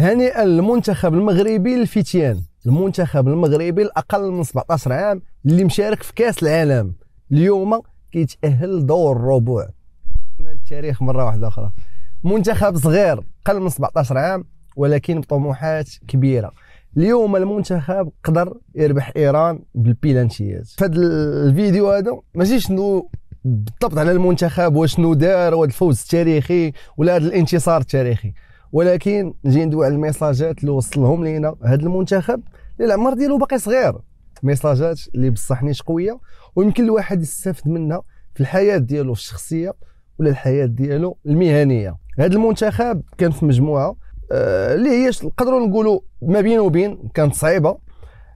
هنيئا للمنتخب المغربي الفتيان المنتخب المغربي الاقل من 17 عام اللي مشارك في كاس العالم اليوم كيتاهل لدور الربع التاريخ مره واحده اخرى منتخب صغير اقل من 17 عام ولكن بطموحات كبيره اليوم المنتخب قدر يربح ايران بالبيلانتيات فهاد الفيديو هذا ماشي شنو بالضبط على المنتخب وشنو دار وهذا الفوز التاريخي ولا هذا الانتصار التاريخي ولكن نجي ندوي على الميساجات اللي وصلهم لينا هذا المنتخب اللي العمر ديالو باقي صغير ميساجات اللي بصح نيش قويه ويمكن الواحد يستافد منها في الحياه ديالو الشخصيه ولا الحياه ديالو المهنيه هذا المنتخب كان في مجموعه آه، اللي هي نقدروا نقولوا ما بين وبين كانت صعيبه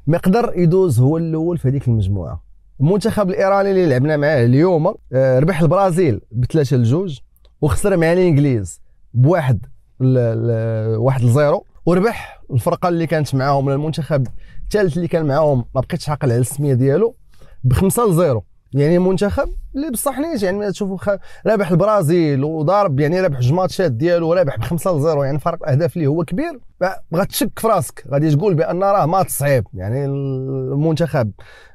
ما قدر يدوز هو الاول في هذيك المجموعه المنتخب الايراني اللي لعبنا معاه اليوم آه، ربح البرازيل بثلاثه لجوج وخسر مع الانجليز بواحد واحد لزيرو وربح الفرقه اللي كانت معاهم ولا المنتخب الثالث اللي كان معاهم ما بقيتش عاقل على السميه ديالو بخمسه لزيرو يعني منتخب اللي بصح نيت يعني تشوفوا خ... رابح البرازيل وضارب يعني رابح جوج ماتشات ديالو ورابح بخمسه لزيرو يعني فرق الاهداف اللي هو كبير تشك في راسك غادي تقول بان راه مات صعيب يعني المنتخب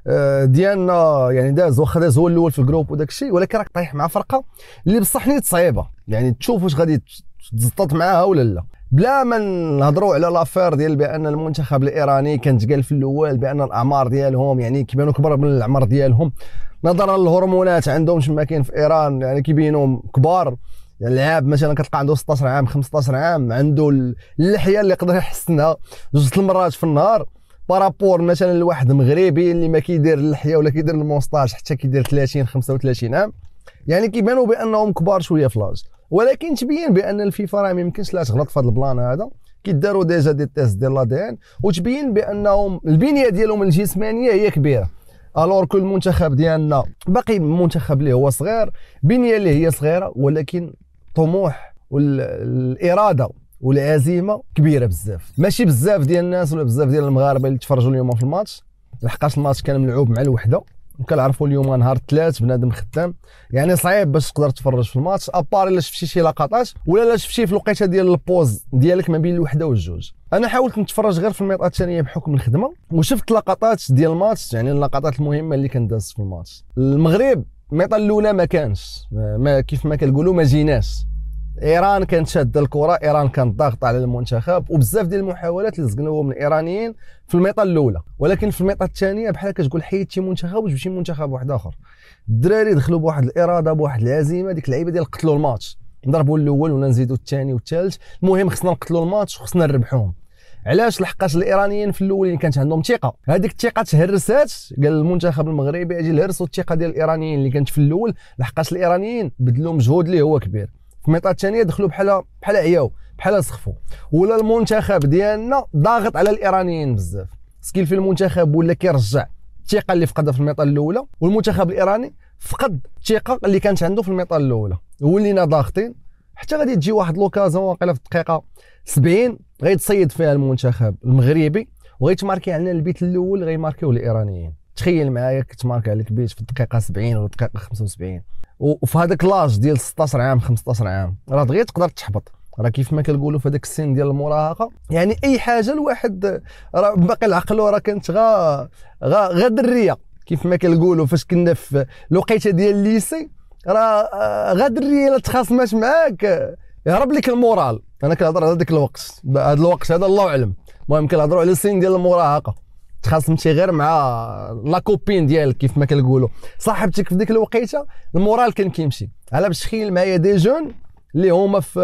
آه، ديالنا يعني داز واخا داز هو الاول في الجروب وداك الشيء ولكن راك طايح مع فرقه اللي بصح نيت صعيبه يعني تشوف واش غادي تزطط معاها ولا لا بلا ما نهضروا على لافير ديال بان المنتخب الايراني كانت قال في الاول بان الاعمار ديالهم يعني كيبانوا كبار من العمر ديالهم نظرا للهرمونات عندهم شما كاين في ايران يعني كيبينوا كبار يعني اللاعب مثلا كتلقى عنده 16 عام 15 عام عنده اللحيه اللي يقدر يحسنها جوج المرات في النهار بارابور مثلا لواحد مغربي اللي ما كيدير اللحيه ولا كيدير المونستاج حتى كيدير 30 35 عام يعني كيبانوا بانهم كبار شويه في لاج ولكن تبين بان الفيفا راه ما يمكنش لا تغلط في هذا البلان هذا كيداروا ديجا دي تيست ديال لادين وتبين بانهم البنيه ديالهم الجسمانيه هي كبيره الور كو المنتخب ديالنا باقي المنتخب اللي هو صغير بنيه اللي هي صغيره ولكن طموح والاراده والعزيمه كبيره بزاف ماشي بزاف ديال الناس ولا بزاف ديال المغاربه اللي تفرجوا اليوم في الماتش لحقاش الماتش كان ملعوب مع الوحده كنعرفوا اليوم نهار ثلاث بنادم خدام يعني صعيب باش تقدر تفرج في الماتش ابار الا شفتي شي لقطات ولا الا شفتي في الوقيته ديال البوز ديالك ما بين الوحده والجوج انا حاولت نتفرج غير في الميطه الثانيه بحكم الخدمه وشفت لقطات ديال الماتش يعني اللقطات المهمه اللي كندازت في الماتش المغرب الميطه الاولى ما كانش ما كيف ما كنقولوا ما جيناش ايران كانت شاده الكره ايران كانت ضاغطه على المنتخب وبزاف ديال المحاولات اللي لزقناهم من الايرانيين في الميطه الاولى ولكن في الميطه الثانيه بحال كتقول حيد شي منتخب وجبد شي منتخب واحد اخر الدراري دخلوا بواحد الاراده بواحد العزيمه ديك اللعيبه ديال قتلوا الماتش نضربوا الاول ولا نزيدوا الثاني والثالث المهم خصنا نقتلوا الماتش وخصنا نربحوهم علاش لحقاش الايرانيين في الاولين كانت عندهم ثقه هذيك الثقه تهرسات قال المنتخب المغربي اجي الهرس والثقه ديال الايرانيين اللي كانت في الاول لحقاش الايرانيين بذلوا مجهود اللي هو كبير الميطات الثانيه دخلوا بحال بحال عياو بحال سخفوا ولا المنتخب ديالنا ضاغط على الايرانيين بزاف سكيل في المنتخب ولا كيرجع الثقه اللي فقدها في الميطه الاولى والمنتخب الايراني فقد الثقه اللي كانت عنده في الميطه الاولى ولينا ضاغطين حتى غادي تجي واحد لوكازون واقيلا في الدقيقه 70 غيتصيد فيها المنتخب المغربي وغيتماركي علينا البيت الاول غيماركيوه الايرانيين تخيل معايا كتماركا عليك بيت في الدقيقه 70 ولا الدقيقه 75 وفي هذاك لاج ديال 16 عام 15 عام راه دغيا تقدر تحبط راه كيف ما كنقولوا في هذاك السن ديال المراهقه يعني اي حاجه الواحد راه باقي العقل راه كانت غا غا غا دريه كيف ما كنقولوا فاش كنا في الوقيته ديال الليسي راه آه، غا دريه الا تخاصمات معاك يهرب لك المورال انا كنهضر على ذاك الوقت هذا الوقت هذا الله اعلم المهم كنهضروا على السن ديال المراهقه تخاصمتي غير مع لا كوبين ديالك كيف ما كنقولوا صاحبتك في ديك الوقيته المورال كان كيمشي على باش تخيل معايا دي جون اللي هما في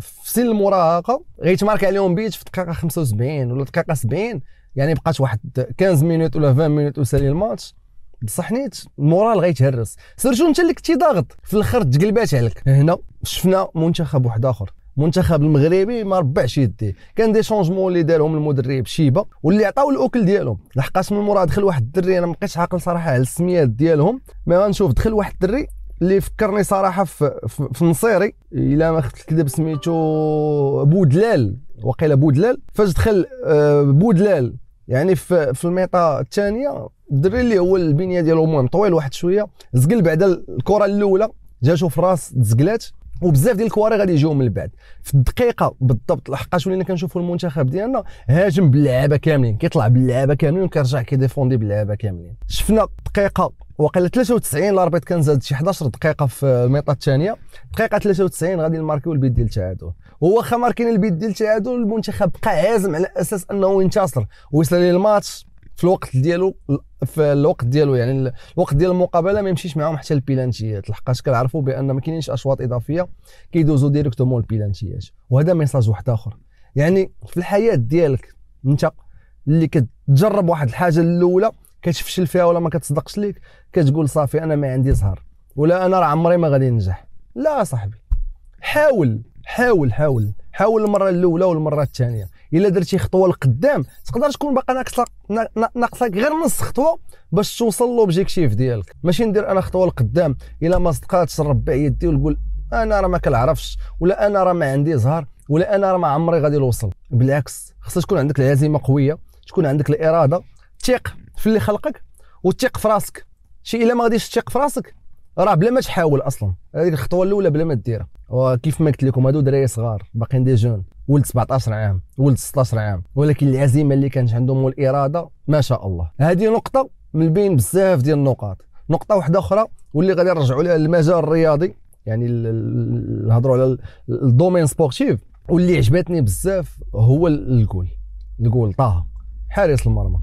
في سن المراهقه غيتمارك عليهم بيت في دقيقه 75 ولا دقيقه 70 يعني بقات واحد 15 مينوت ولا 20 مينوت وسالي الماتش بصح نيت المورال غيتهرس سيرجو انت اللي كنتي ضاغط في الاخر تقلبات عليك هنا شفنا منتخب واحد اخر المنتخب المغربي ما ربعش يديه كان دي شونجمون اللي دارهم المدرب شيبه واللي عطاو الاكل ديالهم لحقاش من مورا دخل واحد الدري انا ما بقيتش عاقل صراحه على السميات ديالهم مي غنشوف دخل واحد الدري اللي فكرني صراحه في, في, في نصيري الا ما خفت الكذب سميتو بودلال وقيل بودلال فاش دخل آه، بودلال يعني في, في الميطه الثانيه الدري اللي هو البنيه ديالو المهم طويل واحد شويه زقل بعد الكره الاولى جا شوف راس تزقلات وبزاف ديال الكواري غادي يجيو من بعد في الدقيقه بالضبط لحقاش ولينا كنشوفوا المنتخب ديالنا هاجم باللعابه كاملين كيطلع باللعابه كاملين وكيرجع كيديفوندي باللعابه كاملين شفنا دقيقه وقيله 93 الاربيت كان زاد شي 11 دقيقه في الميطه الثانيه دقيقه 93 غادي نماركيو البيت ديال التعادل واخا ماركين البيت ديال التعادل المنتخب بقى عازم على اساس انه ينتصر ويصل للماتش في الوقت ديالو في الوقت ديالو يعني الوقت ديال المقابله ما يمشيش معاهم حتى البيلانتيات لحقاش كنعرفوا بان ما كاينينش اشواط اضافيه كيدوزو ديريكتومون البيلانتيات وهذا ميساج واحد اخر يعني في الحياه ديالك انت اللي كتجرب واحد الحاجه الاولى كتفشل فيها ولا ما كتصدقش ليك كتقول صافي انا ما عندي زهر ولا انا راه عمري ما غادي ننجح لا صاحبي حاول حاول حاول حاول المره الاولى والمره الثانيه الا درتي خطوه لقدام تقدر تكون باقا ناقصك ناقصك غير نص خطوه باش توصل لوبجيكتيف ديالك ماشي ندير انا خطوه لقدام الا ما صدقاتش نربع يدي ونقول انا راه ما كنعرفش ولا انا راه ما عندي زهر ولا انا راه ما عمري غادي نوصل بالعكس خصك تكون عندك العزيمه قويه تكون عندك الاراده تيق في اللي خلقك وتيق في راسك شي الا ما غاديش تيق في راسك راه بلا ما تحاول اصلا هذيك الخطوه الاولى بلا ما ديرها وكيف ما قلت لكم هادو دراري صغار باقيين دي جون ولد 17 عام ولد 16 عام ولكن العزيمه اللي كانت عندهم والاراده ما شاء الله هذه نقطه من بين بزاف ديال النقاط نقطه واحده اخرى واللي غادي نرجعوا لها للمجال الرياضي يعني نهضروا على الدومين سبورتيف واللي عجبتني بزاف هو الجول الجول طه حارس المرمى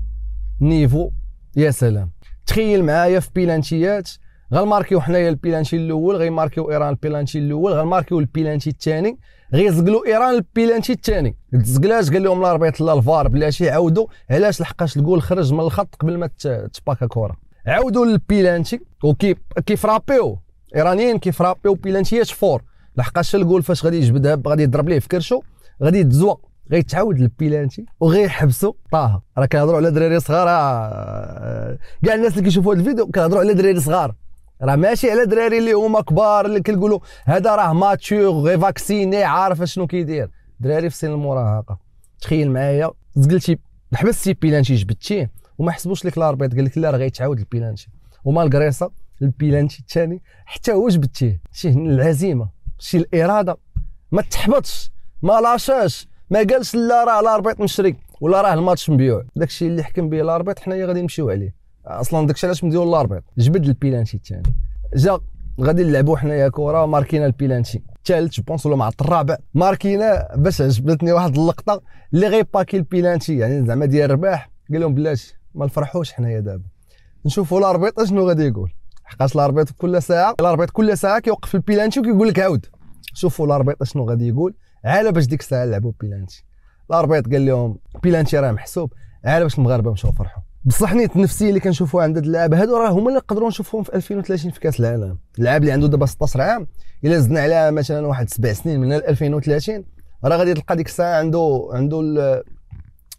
نيفو يا سلام تخيل معايا في بيلانتيات غنماركيو حنايا البيلانتي الاول غيماركيو ايران البيلانتي الاول غنماركيو البيلانتي الثاني غيزقلو ايران البيلانتي الثاني تزقلاش قال لهم الاربيط لا الفار بلاش يعاودوا علاش لحقاش الجول خرج من الخط قبل ما تباكا كره عاودوا للبيلانتي وكي كيفرابيو ايرانيين كيفرابيو بيلانتيات فور لحقاش الجول فاش غادي يجبدها غادي يضرب ليه في كرشو غادي تزوى غيتعاود البيلانتي وغيحبسوا طه راه كنهضروا على دراري صغار آه، آه، كاع الناس اللي كيشوفوا هذا الفيديو كنهضروا على دراري صغار راه ماشي على دراري اللي هما كبار اللي كنقولوا هذا راه ماتور غي فاكسيني عارف شنو كيدير دراري في سن المراهقه تخيل معايا زقلتي حبستي بيلانتي جبدتيه وما حسبوش لك الاربيط قال لك لا راه غيتعاود البيلانشي وما الكريصه البيلانتي الثاني حتى هو جبدتيه شي العزيمه شي الاراده ما تحبطش ما لاشاش ما قالش لا راه الاربيط مشري ولا راه الماتش مبيوع داكشي اللي حكم به الاربيط حنايا غادي نمشيو عليه اصلا داكشي علاش مديرو الاربيط جبد البيلانتي الثاني جا غادي نلعبوا حنايا كره ماركينا البيلانتي الثالث بونس ولا مع الرابع ماركينا باش عجبتني واحد اللقطه اللي غي باكي البيلانتي يعني زعما ديال الرباح قال لهم بلاش ما نفرحوش حنايا دابا نشوفوا الاربيط اشنو غادي يقول حقاش الاربيط كل ساعه الاربيط كل ساعه كيوقف البيلانتي وكيقول لك عاود شوفوا الاربيط اشنو غادي يقول على باش ديك الساعه لعبوا بيلانتي الاربيط قال لهم بيلانتي راه محسوب على باش المغاربه مشاو فرحوا بصح نيت النفسيه اللي كنشوفوها عند هاد اللعابه هادو راه هما اللي نقدروا نشوفهم في 2030 في كاس العالم اللاعب اللي عنده دابا 16 عام الا زدنا عليها مثلا واحد سبع سنين من 2030 راه غادي تلقى ديك الساعه عنده عنده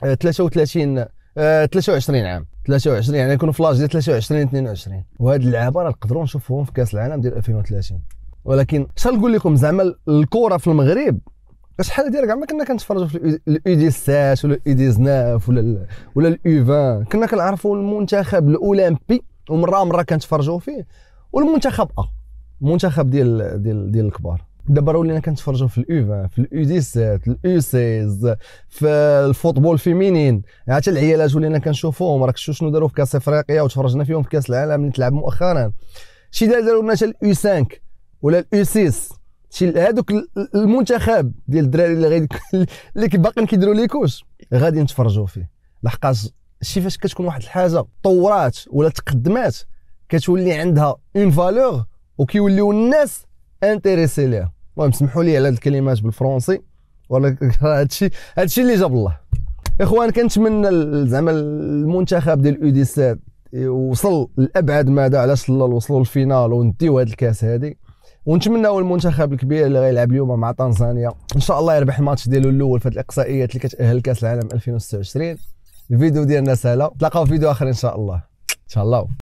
33 23 آه، آه، عام 23 يعني يكونوا في لاج ديال 23 22 وهاد اللعابه راه نقدروا نشوفوهم في كاس العالم ديال 2030 ولكن شنو نقول لكم زعما الكره في المغرب شحال هذه كاع ما كنا كنتفرجوا في دي 16 ولا دي 19 ولا ولا الاي 20 كنا كنعرفوا المنتخب الاولمبي ومره مره كنتفرجوا فيه والمنتخب ا المنتخب ديال ديال ديال الكبار دابا راه ولينا كنتفرجوا في الاي 20 في دي 17 الاي 16 في الفوتبول فيمينين حتى العيالات ولينا كنشوفوهم راك شفتوا شنو داروا في كاس افريقيا وتفرجنا فيهم في كاس العالم اللي تلعب مؤخرا شي داروا لنا حتى الاي 5 ولا الاي 6 شي هذوك المنتخب ديال الدراري اللي غادي اللي باقيين كيديروا ليكوش غادي نتفرجوا فيه لحقاش شي فاش كتكون واحد الحاجه طورات ولا تقدمات كتولي عندها اون فالور وكيوليو الناس انتريسي ليها المهم سمحوا لي على الكلمات بالفرنسي ولا هادشي هادشي اللي جاب الله اخوان كنتمنى زعما المنتخب ديال اوديسات وصل لابعد مدى علاش وصلوا للفينال ونديو هاد الكاس هذه ونتمنوا المنتخب الكبير اللي غيلعب اليوم مع تنزانيا ان شاء الله يربح الماتش ديالو الاول في هذه الاقصائيات اللي كتاهل كاس العالم 2026 الفيديو ديالنا سهله نتلاقاو في فيديو اخر ان شاء الله ان شاء الله